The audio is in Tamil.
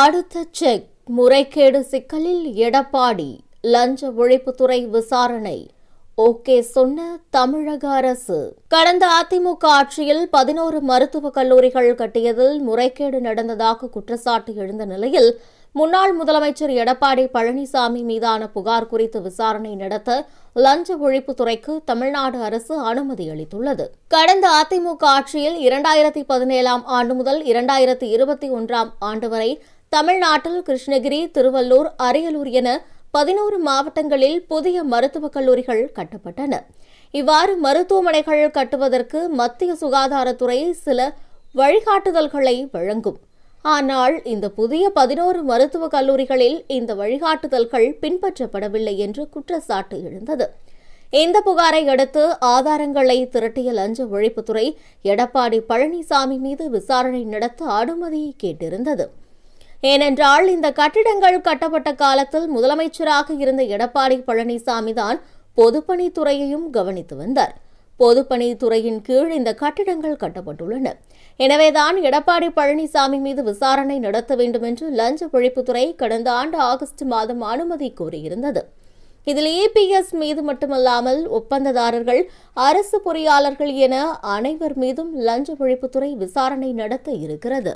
அடுத்த செக் முறைகேடு சிக்கலில் எடப்பாடி லஞ்ச ஒழிப்புத்துறை விசாரணை ஓகே சொன்ன தமிழக அரசு கடந்த அதிமுக ஆட்சியில் பதினோரு மருத்துவக் கல்லூரிகள் கட்டியதில் முறைகேடு நடந்ததாக குற்றச்சாட்டு எழுந்த நிலையில் முன்னாள் முதலமைச்சர் எடப்பாடி பழனிசாமி மீதான புகார் குறித்து விசாரணை நடத்த லஞ்ச ஒழிப்புத்துறைக்கு தமிழ்நாடு அரசு அனுமதி அளித்துள்ளது கடந்த அதிமுக ஆட்சியில் இரண்டாயிரத்தி பதினேழாம் ஆண்டு முதல் இரண்டாயிரத்தி இருபத்தி ஒன்றாம் ஆண்டு வரை தமிழ்நாட்டில் கிருஷ்ணகிரி திருவள்ளூர் அரியலூர் என பதினோரு மாவட்டங்களில் புதிய மருத்துவக் கல்லூரிகள் கட்டப்பட்டன இவ்வாறு மருத்துவமனைகள் கட்டுவதற்கு மத்திய சுகாதாரத்துறை சில வழிகாட்டுதல்களை வழங்கும் ஆனால் இந்த புதிய பதினோரு மருத்துவக் கல்லூரிகளில் இந்த வழிகாட்டுதல்கள் பின்பற்றப்படவில்லை என்று குற்றச்சாட்டு எழுந்தது இந்த புகாரை அடுத்து ஆதாரங்களை திரட்டிய லஞ்ச ஒழிப்புத்துறை எடப்பாடி பழனிசாமி மீது விசாரணை நடத்த அனுமதியை கேட்டிருந்தது ஏனென்றால் இந்த கட்டிடங்கள் கட்டப்பட்ட காலத்தில் முதலமைச்சராக இருந்த எடப்பாடி பழனிசாமி தான் பொதுப்பணித்துறையையும் கவனித்து வந்தார் பொதுப்பணித்துறையின் கீழ் இந்த கட்டிடங்கள் கட்டப்பட்டுள்ளன எனவேதான் எடப்பாடி பழனிசாமி மீது விசாரணை நடத்த வேண்டும் என்று லஞ்ச ஒழிப்புத்துறை கடந்த ஆண்டு ஆகஸ்ட் மாதம் அனுமதி கோரியிருந்தது இதில் இபிஎஸ் மீது மட்டுமல்லாமல் ஒப்பந்ததாரர்கள் அரசு பொறியாளர்கள் என அனைவர் மீதும் லஞ்ச ஒழிப்புத்துறை விசாரணை நடத்த இருக்கிறது